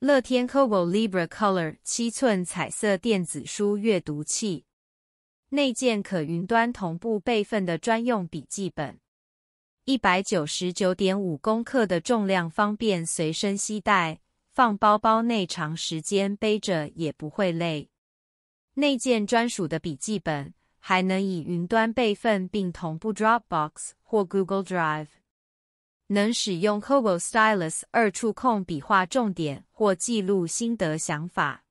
乐天 Kobo Libra Color 七寸彩色电子书阅读器，内建可云端同步备份的专用笔记本，一百九十九点五公克的重量，方便随身携带，放包包内长时间背着也不会累。内建专属的笔记本，还能以云端备份并同步 Dropbox 或 Google Drive。能使用 c o b o Stylus 二触控笔画重点或记录心得想法。